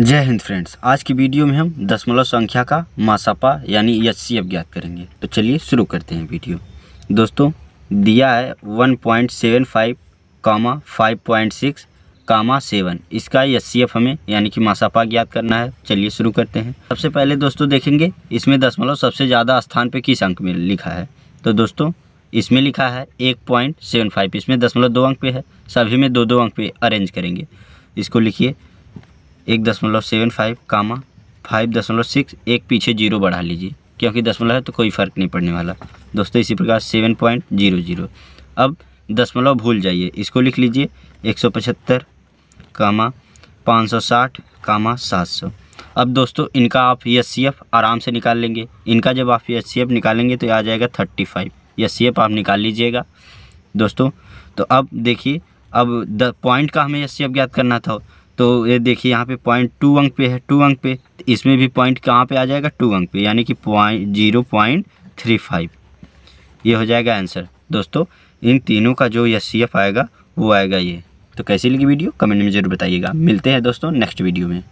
जय हिंद फ्रेंड्स आज की वीडियो में हम दशमलव संख्या का मासापा यानी एच सी ज्ञात करेंगे तो चलिए शुरू करते हैं वीडियो दोस्तों दिया है 1.75 comma five point six comma seven इसका एच सी एफ हमें यानी कि मासापा ज्ञात करना है चलिए शुरू करते हैं सबसे पहले दोस्तों देखेंगे इसमें दशमलव सबसे ज़्यादा स्थान पर किस अंक में लिखा है तो दोस्तों इसमें लिखा है एक पॉइंट सेवन फाइव इसमें दशमलव दो अंक पे है सभी में दो दो अंक पे अरेंज करेंगे इसको लिखिए एक दशमलव सेवन फाइव कामा फाइव दशमलव सिक्स एक पीछे जीरो बढ़ा लीजिए क्योंकि दशमलव है तो कोई फ़र्क नहीं पड़ने वाला दोस्तों इसी प्रकार सेवन पॉइंट जीरो जीरो अब दशमलव भूल जाइए इसको लिख लीजिए एक सौ पचहत्तर कामा पाँच सौ साठ कामा सात सौ अब दोस्तों इनका आप एस सी एफ आराम से निकाल लेंगे इनका जब आप एस सी एफ निकालेंगे तो आ जाएगा thirty five S C F आप निकाल लीजिएगा दोस्तों तो अब देखिए अब द पॉइंट का हमें एस सी एफ ज्ञात करना था तो ये देखिए यहाँ पे पॉइंट टू अंक पे है टू अंक पे तो इसमें भी पॉइंट कहाँ पे आ जाएगा टू अंक पे यानी कि point zero point three five ये हो जाएगा आंसर दोस्तों इन तीनों का जो एस सी एफ आएगा वो आएगा ये तो कैसी लगी वीडियो कमेंट में ज़रूर बताइएगा मिलते हैं दोस्तों नेक्स्ट वीडियो में